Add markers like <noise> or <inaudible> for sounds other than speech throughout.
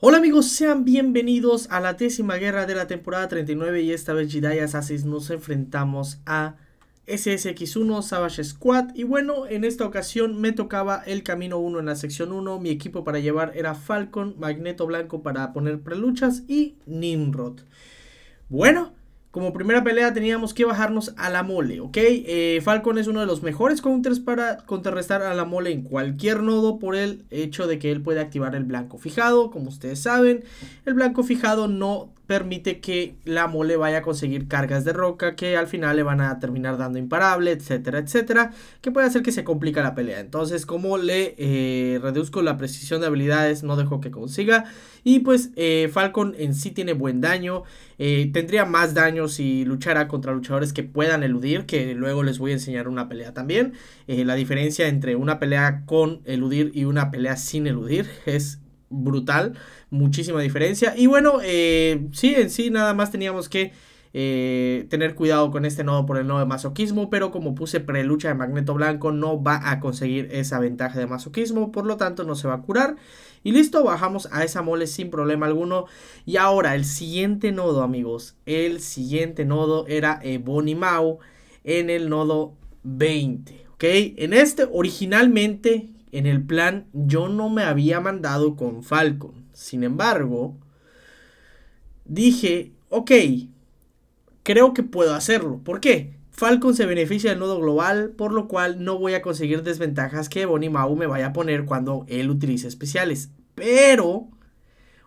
Hola amigos, sean bienvenidos a la décima guerra de la temporada 39 y esta vez Jedi Assassins nos enfrentamos a SSX1, Savage Squad y bueno, en esta ocasión me tocaba el camino 1 en la sección 1, mi equipo para llevar era Falcon, Magneto Blanco para poner preluchas y Nimrod. Bueno, como primera pelea teníamos que bajarnos a la mole, ¿ok? Eh, Falcon es uno de los mejores counters para contrarrestar a la mole en cualquier nodo por el hecho de que él puede activar el blanco fijado. Como ustedes saben, el blanco fijado no permite que la mole vaya a conseguir cargas de roca que al final le van a terminar dando imparable, etcétera, etcétera, que puede hacer que se complica la pelea. Entonces, como le eh, reduzco la precisión de habilidades, no dejo que consiga. Y pues eh, Falcon en sí tiene buen daño, eh, tendría más daño si luchara contra luchadores que puedan eludir, que luego les voy a enseñar una pelea también. la diferencia entre una pelea con eludir y una pelea sin eludir es brutal muchísima diferencia. Y bueno, eh, sí, en sí nada más teníamos que eh, tener cuidado con este nodo por el nodo de masoquismo, pero como puse prelucha de magneto blanco no va a conseguir esa ventaja de masoquismo, por lo tanto no se va a curar. Y listo, bajamos a esa mole sin problema alguno. Y ahora el siguiente nodo, amigos, el siguiente nodo era mau en el nodo 20, ¿ok? En este originalmente, en el plan, yo no me había mandado con Falcon. Sin embargo, dije, ok, creo que puedo hacerlo. ¿Por qué? Falcon se beneficia del nodo global, por lo cual no voy a conseguir desventajas que Bonnie Mau me vaya a poner cuando él utilice especiales. Pero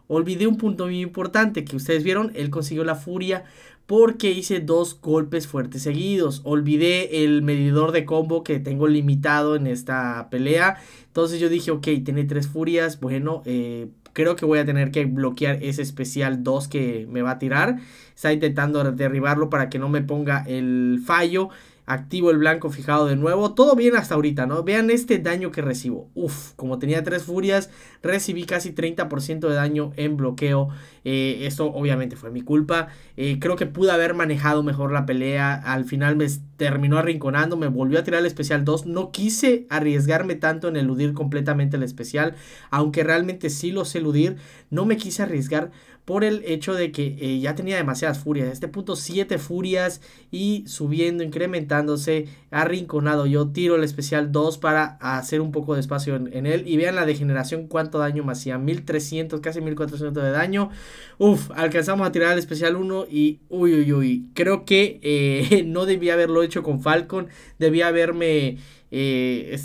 olvidé un punto muy importante que ustedes vieron, él consiguió la furia porque hice dos golpes fuertes seguidos. Olvidé el medidor de combo que tengo limitado en esta pelea. Entonces yo dije, ok, tiene tres furias, bueno, eh, creo que voy a tener que bloquear ese especial 2 que me va a tirar. Está intentando derribarlo para que no me ponga el fallo. Activo el blanco fijado de nuevo. Todo bien hasta ahorita, ¿no? Vean este daño que recibo. Uf, como tenía tres furias, recibí casi 30% de daño en bloqueo. eso eh, esto obviamente fue mi culpa. Eh, creo que pude haber manejado mejor la pelea. Al final me terminó arrinconando. Me volvió a tirar el especial 2. No quise arriesgarme tanto en eludir completamente el especial. Aunque realmente sí lo sé eludir, No me quise arriesgar por el hecho de que eh, ya tenía demasiadas furias. En este punto, 7 furias y subiendo, incrementándose, arrinconado. Yo tiro el especial 2 para hacer un poco de espacio en, él. Y vean la degeneración, cuánto daño me hacía. 1300, casi 1400 de daño. Uf, alcanzamos a tirar el especial 1 y uy, uy, uy. Creo que eh, <laughs> no debía haberlo hecho con Falcon. Debía haberme... Eh,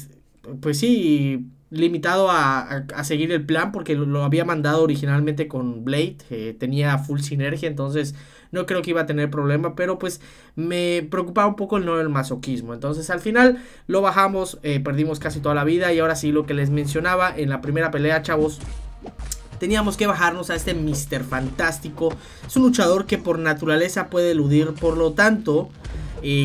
pues sí, limitado a, seguir el plan porque lo, había mandado originalmente con Blade, tenía full sinergia, entonces no creo que iba a tener problema, pero pues me preocupaba un poco el no del masoquismo, entonces al final lo bajamos, eh, perdimos casi toda la vida y ahora sí lo que les mencionaba en la primera pelea, chavos, teníamos que bajarnos a este Mr. Fantástico. Es un luchador que por naturaleza puede eludir, por lo tanto,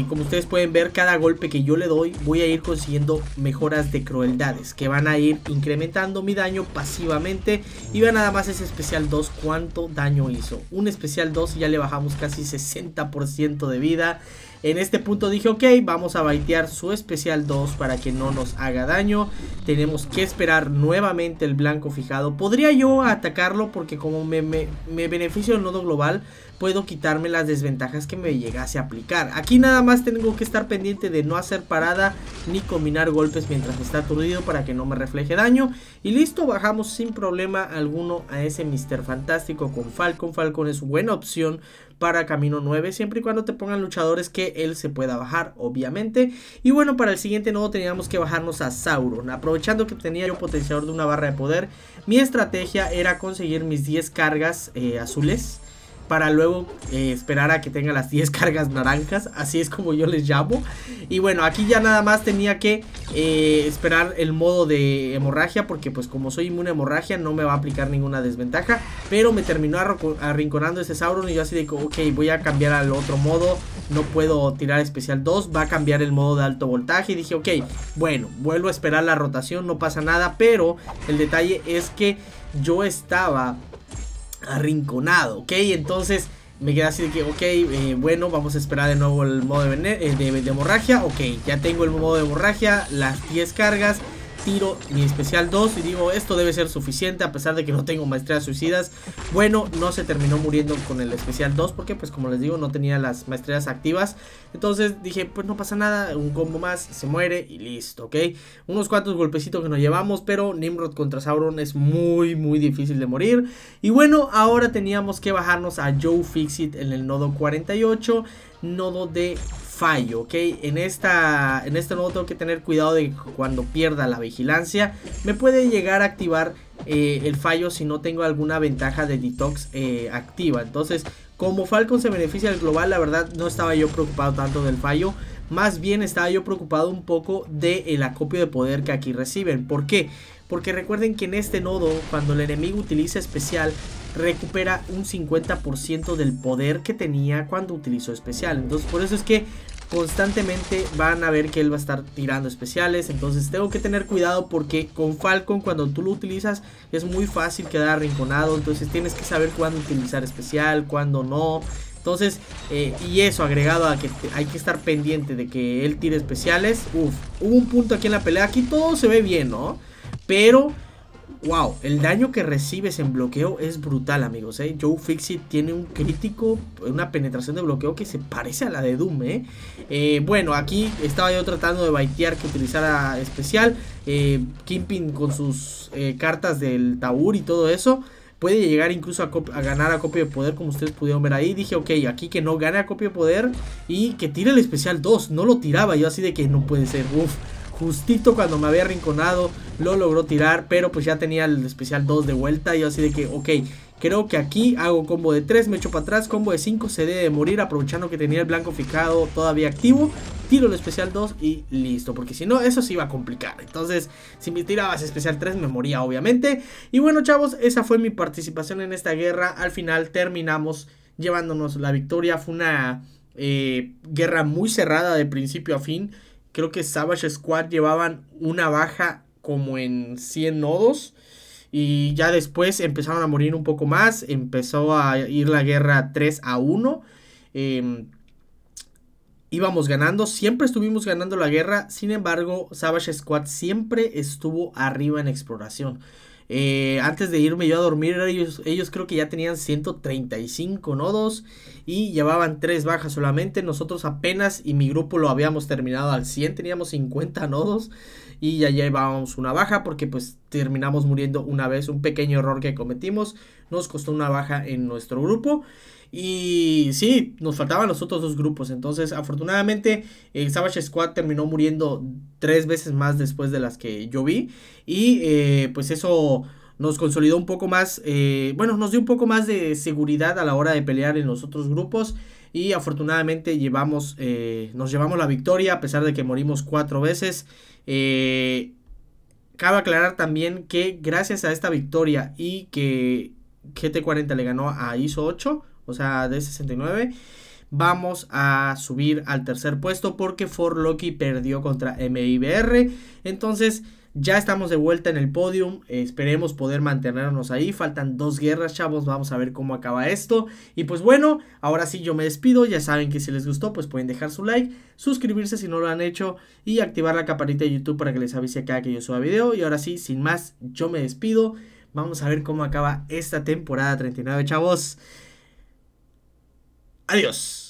como ustedes pueden ver, cada golpe que yo le doy voy a ir consiguiendo mejoras de crueldades que van a ir incrementando mi daño pasivamente. Y vean nada más ese especial 2 cuánto daño hizo. Un especial 2 ya le bajamos casi 60% de vida. En este punto dije, ok, vamos a baitear su especial 2 para que no nos haga daño. Tenemos que esperar nuevamente el blanco fijado. Podría yo atacarlo porque como me, beneficio del nodo global, puedo quitarme las desventajas que me llegase a aplicar. Aquí nada más tengo que estar pendiente de no hacer parada ni combinar golpes mientras está aturdido para que no me refleje daño. Y listo, bajamos sin problema alguno a ese Mr. Fantástico con Falcon. Falcon es buena opción para Camino 9, siempre y cuando te pongan luchadores que él se pueda bajar, obviamente. Y bueno, para el siguiente nodo teníamos que bajarnos a Sauron, aprovechando que tenía yo potenciador de una barra de poder. Mi estrategia era conseguir mis 10 cargas eh, azules para luego eh, esperar a que tenga las 10 <laughs> cargas naranjas, así es como yo les llamo. Y bueno, aquí ya nada más tenía que eh, esperar el modo de hemorragia, porque pues como soy inmune a hemorragia no me va a aplicar ninguna desventaja, pero me terminó arrinconando ese Sauron y yo así de, ok, voy a cambiar al otro modo, no puedo tirar especial 2, va a cambiar el modo de alto voltaje y dije, ok, bueno, vuelvo a esperar la rotación, no pasa nada, pero el detalle es que yo estaba arrinconado, ¿ok? Entonces me queda así de que, ok, eh, bueno, vamos a esperar de nuevo el modo de, eh, de, de hemorragia, ok, ya tengo el modo de hemorragia, las 10 cargas, tiro mi especial 2 y digo, esto debe ser suficiente a pesar de que no tengo maestrías suicidas. Bueno, no se terminó muriendo con el especial 2 porque pues como les digo, no tenía las maestrías activas. Entonces dije, pues no pasa nada, un combo más, se muere y listo, ¿ok? Unos cuantos golpecitos que nos llevamos, pero Nimrod contra Sauron es muy, muy difícil de morir. Y bueno, ahora teníamos que bajarnos a Joe Fixit en el nodo 48, nodo de fallo, ¿ok? En, esta, en este modo tengo que tener cuidado de que cuando pierda la vigilancia me puede llegar a activar eh, el fallo si no tengo alguna ventaja de detox eh, activa. Entonces, como Falcon se beneficia del global, la verdad no estaba yo preocupado tanto del fallo. Más bien estaba yo preocupado un poco del acopio de poder que aquí reciben. ¿Por qué? Porque recuerden que en este nodo, cuando el enemigo utiliza especial, recupera un 50% del poder que tenía cuando utilizó especial. Entonces por eso es que constantemente van a ver que él va a estar tirando especiales. Entonces tengo que tener cuidado porque con Falcon cuando tú lo utilizas es muy fácil quedar arrinconado. Entonces tienes que saber cuándo utilizar especial, cuándo no. Entonces, eh, y eso agregado a que hay que estar pendiente de que él tire especiales. Uf, hubo un punto aquí en la pelea. Aquí todo se ve bien, ¿no? Pero, wow, el daño que recibes en bloqueo es brutal, amigos. ¿eh? Joe Fixit tiene un crítico, una penetración de bloqueo que se parece a la de Doom. ¿eh? Eh, bueno, aquí estaba yo tratando de baitear que utilizara especial. Kimping con sus cartas del tabur y todo eso puede llegar incluso a, ganar a copia de poder, como ustedes pudieron ver ahí. Dije, ok, aquí que no gane a copia de poder y que tire el especial 2. No lo tiraba yo así de que no puede ser, Uf. Justito cuando me había arrinconado, lo logró tirar, pero pues ya tenía el especial 2 de vuelta. Y así de que, ok, creo que aquí hago combo de 3, me echo para atrás, combo de 5, se debe de morir aprovechando que tenía el blanco fijado todavía activo. Tiro el especial 2 y listo, porque si no, eso se iba a complicar. Entonces, si me tirabas especial 3, me moría obviamente. Y bueno, chavos, esa fue mi participación en esta guerra. Al final terminamos llevándonos la victoria. Fue una eh, guerra muy cerrada de principio a fin creo que Savage Squad llevaban una baja como en 100 nodos. Y ya después empezaron a morir un poco más. Empezó a ir la guerra 3 a 1. Em, íbamos ganando. Siempre estuvimos ganando la guerra. Sin embargo, Savage Squad siempre estuvo arriba en exploración. Eh, antes de irme yo a dormir, ellos, ellos creo que ya tenían 135 nodos y llevaban 3 bajas solamente. Nosotros apenas y mi grupo lo habíamos terminado al 100, teníamos 50 nodos y ya llevábamos una baja porque pues terminamos muriendo una vez. Un pequeño error que cometimos nos costó una baja en nuestro grupo. Y sí, nos faltaban los otros dos grupos. Entonces, afortunadamente, el Savage Squad terminó muriendo tres veces más después de las que yo vi. Y eh, pues eso nos consolidó un poco más, eh, bueno, nos dio un poco más de seguridad a la hora de pelear en los otros grupos. Y afortunadamente llevamos, eh, nos llevamos la victoria a pesar de que morimos cuatro veces. cabe aclarar también que gracias a esta victoria y que GT40 le ganó a ISO 8, o sea, D69, vamos a subir al tercer puesto porque For Loki perdió contra MIBR. Entonces... Ya estamos de vuelta en el podium, esperemos poder mantenernos ahí, faltan dos guerras chavos, vamos a ver cómo acaba esto. Y pues bueno, ahora sí yo me despido, ya saben que si les gustó pues pueden dejar su like, suscribirse si no lo han hecho y activar la campanita de YouTube para que les avise cada que yo suba video. Y ahora sí, sin más, yo me despido, vamos a ver cómo acaba esta temporada 39 chavos. Adiós.